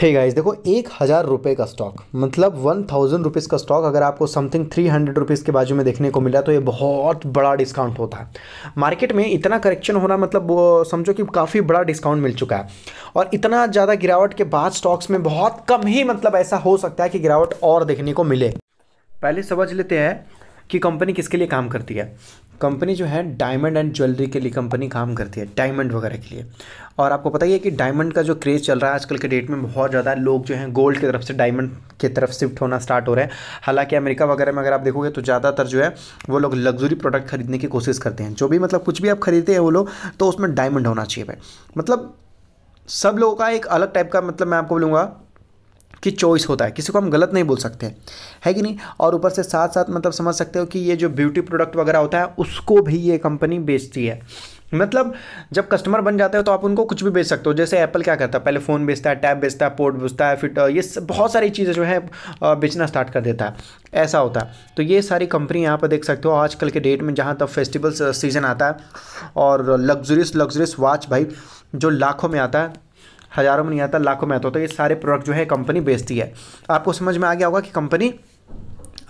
hey guys देखो एक हज़ार रुपये का स्टॉक मतलब वन थाउजेंड रुपीज़ का स्टॉक अगर आपको समथिंग थ्री हंड्रेड रुपीज़ के बाजू में देखने को मिला तो ये बहुत बड़ा डिस्काउंट होता है मार्केट में इतना करेक्शन होना मतलब समझो कि काफ़ी बड़ा डिस्काउंट मिल चुका है और इतना ज़्यादा गिरावट के बाद स्टॉक्स में बहुत कम ही मतलब ऐसा हो सकता है कि गिरावट और देखने को मिले पहले समझ लेते हैं कि कंपनी किसके लिए काम करती है कंपनी जो है डायमंड एंड ज्वेलरी के लिए कंपनी काम करती है डायमंड वगैरह के लिए और आपको पता ही है कि डायमंड का जो क्रेज़ चल रहा है आजकल के डेट में बहुत ज़्यादा लोग जो हैं गोल्ड की तरफ से डायमंड की तरफ शिफ्ट होना स्टार्ट हो रहा है हालांकि अमेरिका वगैरह में अगर आप देखोगे तो ज़्यादातर जो है वो लोग लग्जरी प्रोडक्ट खरीदने की कोशिश करते हैं जो भी मतलब कुछ भी आप खरीदते हैं वो लोग तो उसमें डायमंड होना चाहिए भाई मतलब सब लोगों का एक अलग टाइप का मतलब मैं आपको बोलूँगा की चॉइस होता है किसी को हम गलत नहीं बोल सकते है, है कि नहीं और ऊपर से साथ साथ मतलब समझ सकते हो कि ये जो ब्यूटी प्रोडक्ट वगैरह होता है उसको भी ये कंपनी बेचती है मतलब जब कस्टमर बन जाते हो तो आप उनको कुछ भी बेच सकते हो जैसे एप्पल क्या करता है पहले फ़ोन बेचता है टैब बेचता है पोर्ट बेचता है फिट ये बहुत सारी चीज़ें जो है बेचना स्टार्ट कर देता है ऐसा होता है तो ये सारी कंपनी यहाँ पर देख सकते हो आजकल के डेट में जहाँ तक फेस्टिवल सीज़न आता है और लग्जरियस लग्जरियस वॉच भाई जो लाखों में आता है हज़ारों में नहीं आता लाखों में आता तो ये सारे प्रोडक्ट जो है कंपनी बेचती है आपको समझ में आ गया होगा कि कंपनी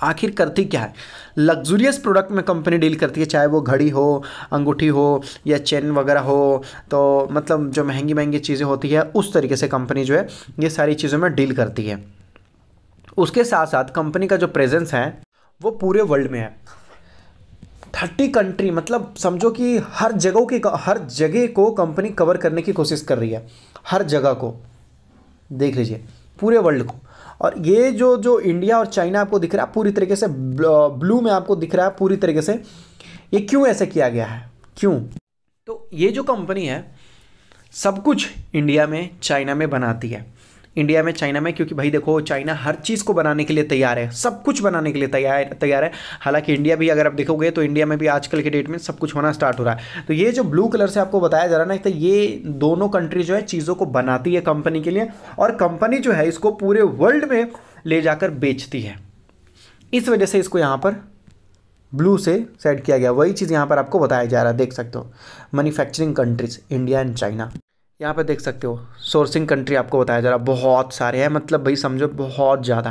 आखिर करती क्या है लग्जूरियस प्रोडक्ट में कंपनी डील करती है चाहे वो घड़ी हो अंगूठी हो या चेन वगैरह हो तो मतलब जो महंगी महंगी चीज़ें होती है उस तरीके से कंपनी जो है ये सारी चीज़ों में डील करती है उसके साथ साथ कंपनी का जो प्रेजेंस है वो पूरे वर्ल्ड में है थर्टी कंट्री मतलब समझो कि हर जगह की हर जगह को कंपनी कवर करने की कोशिश कर रही है हर जगह को देख लीजिए पूरे वर्ल्ड को और ये जो जो इंडिया और चाइना आपको दिख रहा है पूरी तरीके से ब्लू में आपको दिख रहा है पूरी तरीके से ये क्यों ऐसे किया गया है क्यों तो ये जो कंपनी है सब कुछ इंडिया में चाइना में बनाती है इंडिया में चाइना में क्योंकि भाई देखो चाइना हर चीज़ को बनाने के लिए तैयार है सब कुछ बनाने के लिए तैयार तैयार है हालांकि इंडिया भी अगर आप देखोगे तो इंडिया में भी आजकल के डेट में सब कुछ होना स्टार्ट हो रहा है तो ये जो ब्लू कलर से आपको बताया जा रहा है ना तो ये दोनों कंट्री जो है चीज़ों को बनाती है कंपनी के लिए और कंपनी जो है इसको पूरे वर्ल्ड में ले जाकर बेचती है इस वजह से इसको यहाँ पर ब्लू से सेट किया गया वही चीज़ यहाँ पर आपको बताया जा रहा है देख सकते हो manufacturing countries India and China यहाँ पर देख सकते हो सोर्सिंग कंट्री आपको बताया जा रहा बहुत सारे हैं मतलब भाई समझो बहुत ज़्यादा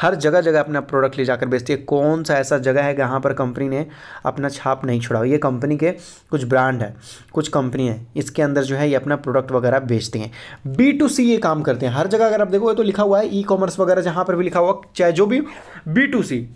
हर जगह जगह अपना प्रोडक्ट ले जाकर बेचती है कौन सा ऐसा जगह है जहाँ पर कंपनी ने अपना छाप नहीं छोड़ा ये कंपनी के कुछ ब्रांड है कुछ कंपनी है इसके अंदर जो है ये अपना प्रोडक्ट वगैरह बेचती हैं बी टू सी ये काम करते हैं हर जगह अगर आप देखोगे तो लिखा हुआ है ई कॉमर्स वगैरह जहाँ पर भी लिखा हुआ चाहे जो भी बी टू सी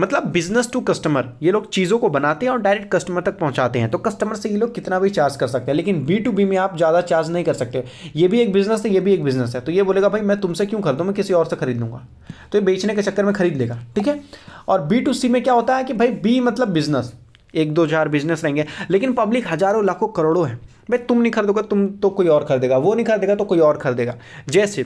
मतलब बिजनेस टू कस्टमर ये लोग चीज़ों को बनाते हैं और डायरेक्ट कस्टमर तक पहुंचाते हैं तो कस्टमर से ये लोग कितना भी चार्ज कर सकते हैं लेकिन बी टू बी में आप ज़्यादा चार्ज नहीं कर सकते ये भी एक बिजनेस है ये भी एक बिजनेस है तो ये बोलेगा भाई मैं तुमसे क्यों खरीदूँ मैं किसी और से खरीद लूँगा तो ये बेचने के चक्कर में खरीद लेगा ठीक है और बी टू सी में क्या होता है कि भाई बी मतलब बिजनेस एक दो चार बिजनेस रहेंगे लेकिन पब्लिक हज़ारों लाखों करोड़ों है भाई तुम नहीं खरीदोगे तुम तो कोई और खरीदेगा वो नहीं खरीदेगा तो कोई और खरीदेगा जैसे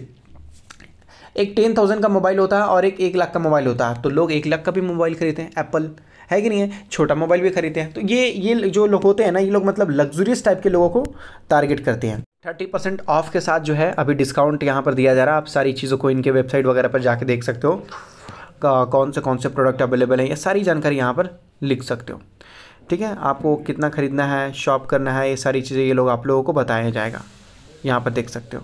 एक टेन थाउजेंड का मोबाइल होता है और एक एक लाख का मोबाइल होता है तो लोग एक लाख का भी मोबाइल खरीदते हैं एप्पल है कि नहीं है छोटा मोबाइल भी खरीदते हैं तो ये ये जो लोग होते हैं ना ये लोग मतलब लग्जूरियस टाइप के लोगों को टारगेट करते हैं थर्टी परसेंट ऑफ के साथ जो है अभी डिस्काउंट यहाँ पर दिया जा रहा है आप सारी चीज़ों को इनके वेबसाइट वगैरह पर जाके देख सकते हो कौन से कौन से प्रोडक्ट अवेलेबल हैं ये सारी जानकारी यहाँ पर लिख सकते हो ठीक है आपको कितना ख़रीदना है शॉप करना है ये सारी चीज़ें ये लोग आप लोगों को बताया जाएगा यहाँ पर देख सकते हो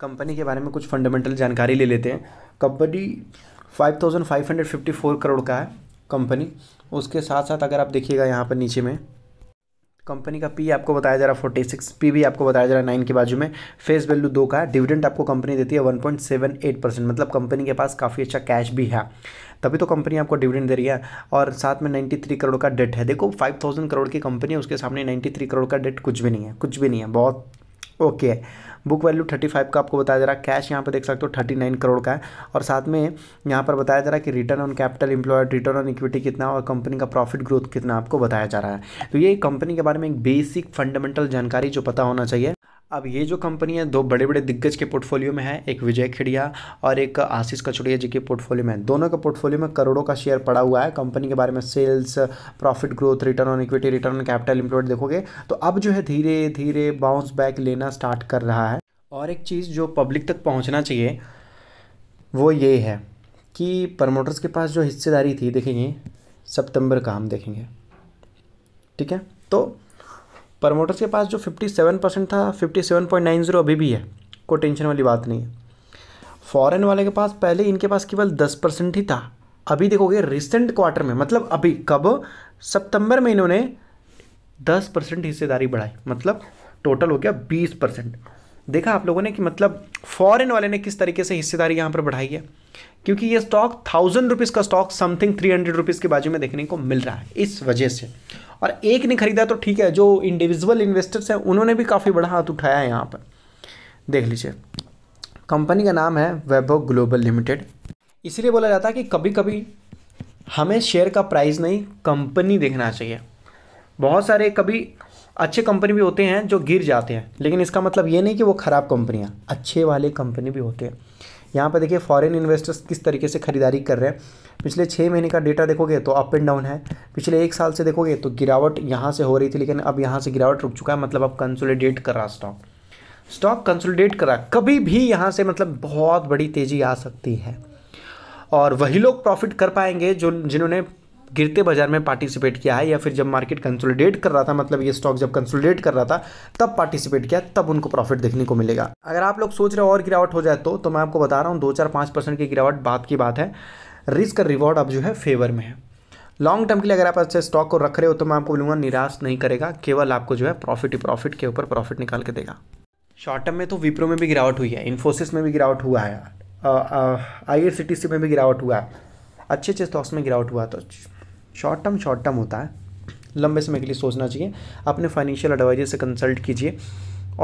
कंपनी के बारे में कुछ फंडामेंटल जानकारी ले लेते हैं company five thousand five hundred fifty four crore का है कंपनी उसके साथ साथ अगर आप देखिएगा यहाँ पर नीचे में कंपनी का पी आपको बताया जा रहा है फोर्टी सिक्स पी भी आपको बताया जा रहा है नाइन के बाजू में फेस वैल्यू दो का है डिविडेंड आपको कंपनी देती है one point seven eight percent मतलब कंपनी के पास काफ़ी अच्छा कैश भी है तभी तो कंपनी आपको डिविडेंड दे रही है और साथ में नाइन्टी थ्री करोड़ का डेट है देखो फाइव थाउजेंड करोड़ की कंपनी है उसके सामने नाइन्टी थ्री करोड़ का डेट कुछ भी नहीं है कुछ भी नहीं है बहुत okay book value thirty five का आपको बताया जा रहा है कैश यहाँ पर देख सकते हो थर्टी नाइन करोड़ का है और साथ में यहाँ पर बताया जा रहा है कि return on capital employed return on equity कितना और कंपनी का प्रॉफिट ग्रोथ कितना आपको बताया जा रहा है तो ये कंपनी के बारे में एक बेसिक फंडामेंटल जानकारी जो पता होना चाहिए अब ये जो है दो बड़े बड़े दिग्गज के पोर्टफोलियो में है एक विजय खेड़िया और एक आशीष कचोड़िया जी के पोर्टफोलियो में दोनों का पोर्टफोलियो में करोड़ों का शेयर पड़ा हुआ है कंपनी के बारे में sales profit growth return on equity return on capital employed देखोगे तो अब जो है धीरे धीरे बाउंस बैक लेना स्टार्ट कर रहा है और एक चीज़ जो पब्लिक तक पहुँचना चाहिए वो ये है कि प्रमोटर्स के पास जो हिस्सेदारी थी देखेंगे सितंबर का हम देखेंगे ठीक है तो प्रमोटर्स के पास जो 57 परसेंट था 57.90 अभी भी है कोई टेंशन वाली बात नहीं है फॉरेन वाले के पास पहले इनके पास केवल 10 परसेंट ही था अभी देखोगे रिसेंट क्वार्टर में मतलब अभी कब सितंबर में इन्होंने 10 परसेंट हिस्सेदारी बढ़ाई मतलब टोटल हो गया 20 परसेंट देखा आप लोगों ने कि मतलब फॉरेन वाले ने किस तरीके से हिस्सेदारी यहाँ पर बढ़ाई है क्योंकि ये स्टॉक थाउजेंड रुपीज़ का stock something three hundred rupees के बाजू में देखने को मिल रहा है इस वजह से और एक ने खरीदा तो ठीक है जो इंडिविजुअल इन्वेस्टर्स हैं उन्होंने भी काफ़ी बड़ा हाथ उठाया है यहाँ पर देख लीजिए कंपनी का नाम है वेबो ग्लोबल लिमिटेड इसलिए बोला जाता है कि कभी कभी हमें शेयर का प्राइस नहीं कंपनी देखना चाहिए बहुत सारे कभी अच्छे कंपनी भी होते हैं जो गिर जाते हैं लेकिन इसका मतलब ये नहीं कि वो ख़राब कंपनियाँ अच्छे वाले कंपनी भी होते हैं यहाँ पर देखिए फॉरेन इन्वेस्टर्स किस तरीके से खरीदारी कर रहे हैं पिछले छः महीने का डेटा देखोगे तो अप एंड डाउन है पिछले एक साल से देखोगे तो गिरावट यहाँ से हो रही थी लेकिन अब यहाँ से गिरावट रुक चुका है मतलब अब कंसोलिडेट कर रहा स्टॉक स्टॉक कंसोलिडेट रहा कभी भी यहाँ से मतलब बहुत बड़ी तेज़ी आ सकती है और वही लोग प्रॉफिट कर पाएंगे जो जिन्होंने गिरते बाजार में पार्टिसिपेट किया है या फिर जब मार्केट कंसोलिडेट कर रहा था मतलब ये स्टॉक जब कंसोलिडेट कर रहा था तब पार्टिसिपेट किया तब उनको प्रॉफिट देखने को मिलेगा अगर आप लोग सोच रहे हो और गिरावट हो जाए तो तो मैं आपको बता रहा हूँ दो चार पाँच परसेंट की गिरावट बात की बात है रिस्क रिवॉर्ड अब जो है फेवर में है लॉन्ग टर्म के लिए अगर आप अच्छे स्टॉक को रख रहे हो तो मैं आपको बोलूँगा निराश नहीं करेगा केवल आपको जो है प्रॉफिट ही प्रॉफिट के ऊपर प्रॉफिट निकाल के देगा शॉर्ट टर्म में तो विप्रो में भी गिरावट हुई है इन्फोसिस में भी गिरावट हुआ है आई में भी गिरावट हुआ है अच्छे अच्छे स्टॉक्स में गिरावट हुआ तो शॉर्ट टर्म शॉर्ट टर्म होता है लंबे समय के लिए सोचना चाहिए अपने फाइनेंशियल एडवाइजर से कंसल्ट कीजिए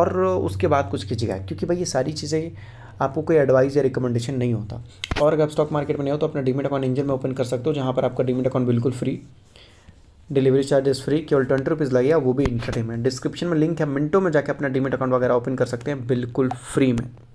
और उसके बाद कुछ कीजिएगा क्योंकि भाई ये सारी चीज़ें आपको कोई एडवाइस या रिकमेंडेशन नहीं होता और अगर आप स्टॉक मार्केट में नहीं हो तो अपना डीमेट अकाउंट इंजन में ओपन कर सकते हो जहाँ पर आपका डीमेट अकाउंट बिल्कुल फ्री डिलीवरी चार्जेस फ्री केवल ट्वेंटी रुपीज़ लगेगा वो भी इंटरटेनमेंट डिस्क्रिप्शन में लिंक है मिनटों में जाकर अपना डीमेट अकाउंट वगैरह ओपन कर सकते हैं बिल्कुल फ्री में